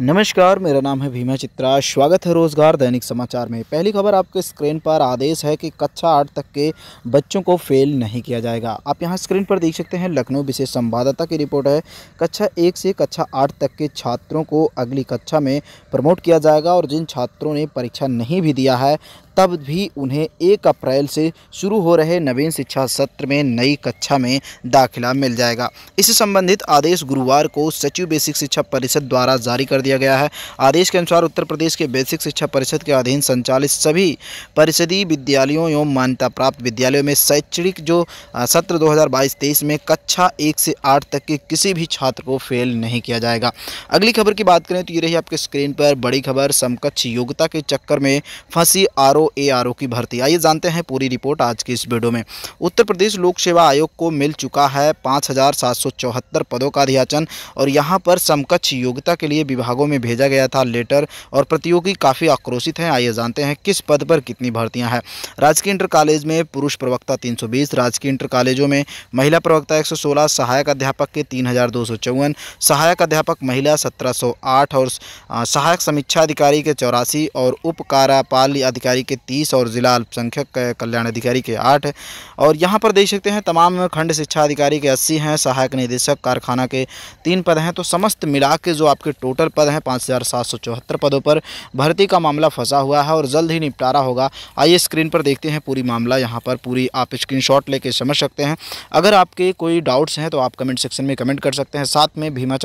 नमस्कार मेरा नाम है भीमा चित्रा स्वागत है रोज़गार दैनिक समाचार में पहली खबर आपके स्क्रीन पर आदेश है कि कक्षा आठ तक के बच्चों को फेल नहीं किया जाएगा आप यहां स्क्रीन पर देख सकते हैं लखनऊ विशेष संवाददाता की रिपोर्ट है कक्षा एक से कक्षा आठ तक के छात्रों को अगली कक्षा में प्रमोट किया जाएगा और जिन छात्रों ने परीक्षा नहीं भी दिया है तब भी उन्हें एक अप्रैल से शुरू हो रहे नवीन शिक्षा सत्र में नई कक्षा में दाखिला मिल जाएगा इससे संबंधित आदेश गुरुवार को सचिव बेसिक शिक्षा परिषद द्वारा जारी कर दिया गया है आदेश के अनुसार उत्तर प्रदेश के बेसिक शिक्षा परिषद के अधीन संचालित सभी परिषदीय विद्यालयों एवं मान्यता प्राप्त विद्यालयों में शैक्षणिक जो सत्र दो हज़ार में कक्षा एक से आठ तक के किसी भी छात्र को फेल नहीं किया जाएगा अगली खबर की बात करें तो ये रही आपके स्क्रीन पर बड़ी खबर समकक्ष योग्यता के चक्कर में फंसी आरोप एआरओ की भर्ती आइए जानते हैं पूरी रिपोर्ट आज की इस वीडियो में उत्तर प्रदेश लोक सेवा आयोग को मिल चुका है पाँच पदों का अधियाचन और यहाँ पर समकक्ष योग्यता के लिए विभागों में भेजा गया था लेटर और प्रतियोगी काफ़ी आक्रोशित हैं आइए जानते हैं किस पद पर कितनी भर्तियाँ हैं राजकीय इंटर कॉलेज में पुरुष प्रवक्ता तीन राजकीय इंटर कॉलेजों में महिला प्रवक्ता एक सहायक अध्यापक के तीन सहायक अध्यापक महिला सत्रह और सहायक समीक्षा अधिकारी के चौरासी और उप अधिकारी के के तीस और ज़िला अल्पसंख्यक कल्याण अधिकारी के आठ और यहाँ पर देख सकते हैं तमाम खंड शिक्षा अधिकारी के अस्सी हैं सहायक निदेशक कारखाना के तीन पद हैं तो समस्त मिला के जो आपके टोटल पद हैं पाँच हज़ार सात सौ चौहत्तर पदों पर भर्ती का मामला फंसा हुआ है और जल्द ही निपटारा होगा आइए स्क्रीन पर देखते हैं पूरी मामला यहाँ पर पूरी आप स्क्रीनशॉट लेके समझ सकते हैं अगर आपके कोई डाउट्स हैं तो आप कमेंट सेक्शन में कमेंट कर सकते हैं साथ में भीमा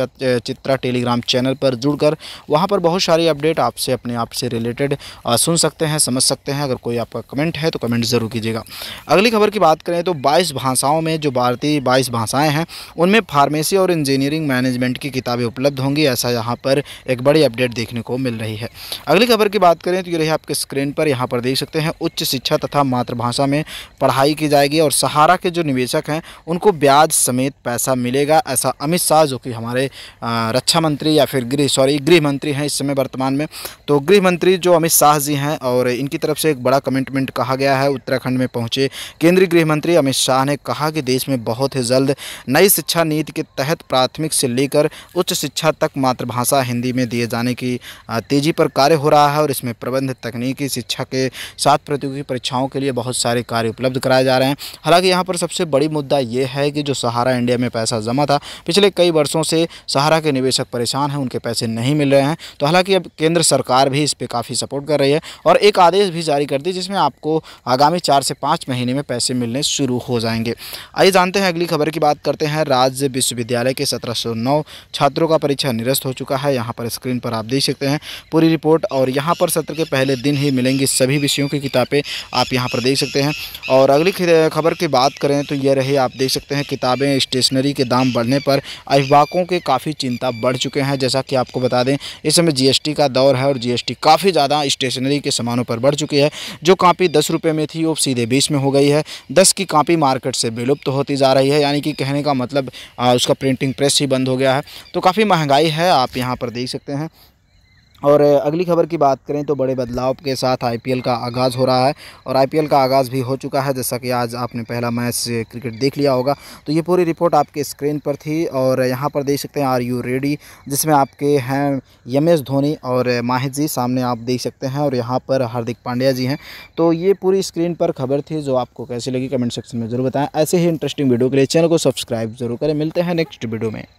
चित्रा टेलीग्राम चैनल पर जुड़कर वहाँ पर बहुत सारी अपडेट आपसे अपने आप से रिलेटेड सुन सकते हैं समझ सकते सकते हैं अगर कोई आपका कमेंट है तो कमेंट ज़रूर कीजिएगा अगली खबर की बात करें तो बाईस भाषाओं में जो भारतीय बाईस भाषाएं हैं उनमें फार्मेसी और इंजीनियरिंग मैनेजमेंट की किताबें उपलब्ध होंगी ऐसा यहाँ पर एक बड़ी अपडेट देखने को मिल रही है अगली खबर की बात करें तो ये रही आपके स्क्रीन पर यहाँ पर देख सकते हैं उच्च शिक्षा तथा मातृभाषा में पढ़ाई की जाएगी और सहारा के जो निवेशक हैं उनको ब्याज समेत पैसा मिलेगा ऐसा अमित शाह जो कि हमारे रक्षा मंत्री या फिर गृह सॉरी गृह मंत्री हैं इस समय वर्तमान में तो गृह मंत्री जो अमित शाह जी हैं और इनकी तरफ से एक बड़ा कमिटमेंट कहा गया है उत्तराखंड में पहुंचे केंद्रीय गृह मंत्री अमित शाह ने कहा कि देश में बहुत ही जल्द नई शिक्षा नीति के तहत प्राथमिक से लेकर उच्च शिक्षा तक मातृभाषा हिंदी में दिए जाने की तेज़ी पर कार्य हो रहा है और इसमें प्रबंध तकनीकी शिक्षा के साथ प्रतियोगी परीक्षाओं के लिए बहुत सारे कार्य उपलब्ध कराए जा रहे हैं हालांकि यहाँ पर सबसे बड़ी मुद्दा ये है कि जो सहारा इंडिया में पैसा जमा था पिछले कई वर्षों से सहारा के निवेशक परेशान हैं उनके पैसे नहीं मिल रहे हैं तो हालांकि अब केंद्र सरकार भी इस पर काफ़ी सपोर्ट कर रही है और एक आदेश भी भी जारी कर दी जिसमें आपको आगामी चार से पाँच महीने में पैसे मिलने शुरू हो जाएंगे आइए जानते हैं अगली खबर की बात करते हैं राज्य विश्वविद्यालय के सत्रह छात्रों का परीक्षा निरस्त हो चुका है यहाँ पर स्क्रीन पर आप देख सकते हैं पूरी रिपोर्ट और यहाँ पर सत्र के पहले दिन ही मिलेंगी सभी विषयों की किताबें आप यहाँ पर देख सकते हैं और अगली खबर की बात करें तो यह रही आप देख सकते हैं किताबें स्टेशनरी के दाम बढ़ने पर अभिभावकों के काफ़ी चिंता बढ़ चुके हैं जैसा कि आपको बता दें इस समय जीएसटी का दौर है और जीएसटी काफ़ी ज़्यादा स्टेशनरी के सामानों पर बढ़ चुकी है जो कापी दस रुपये में थी वो सीधे बीस में हो गई है दस की कापी मार्केट से विलुप्त तो होती जा रही है यानी कि कहने का मतलब आ, उसका प्रिंटिंग प्रेस ही बंद हो गया है तो काफ़ी महंगाई है आप यहाँ पर देख सकते हैं और अगली खबर की बात करें तो बड़े बदलाव के साथ आईपीएल का आगाज़ हो रहा है और आईपीएल का आगाज़ भी हो चुका है जैसा कि आज आपने पहला मैच क्रिकेट देख लिया होगा तो ये पूरी रिपोर्ट आपके स्क्रीन पर थी और यहाँ पर देख सकते हैं आर यू रेडी जिसमें आपके हैं यम एस धोनी और माहिद जी सामने आप देख सकते हैं और यहाँ पर हार्दिक पांड्या जी हैं तो ये पूरी स्क्रीन पर खबर थी जो आपको कैसी लगी कमेंट सेक्शन में ज़रूर बताएँ ऐसे ही इंटरेस्टिंग वीडियो के लिए चैनल को सब्सक्राइब जरूर करें मिलते हैं नेक्स्ट वीडियो में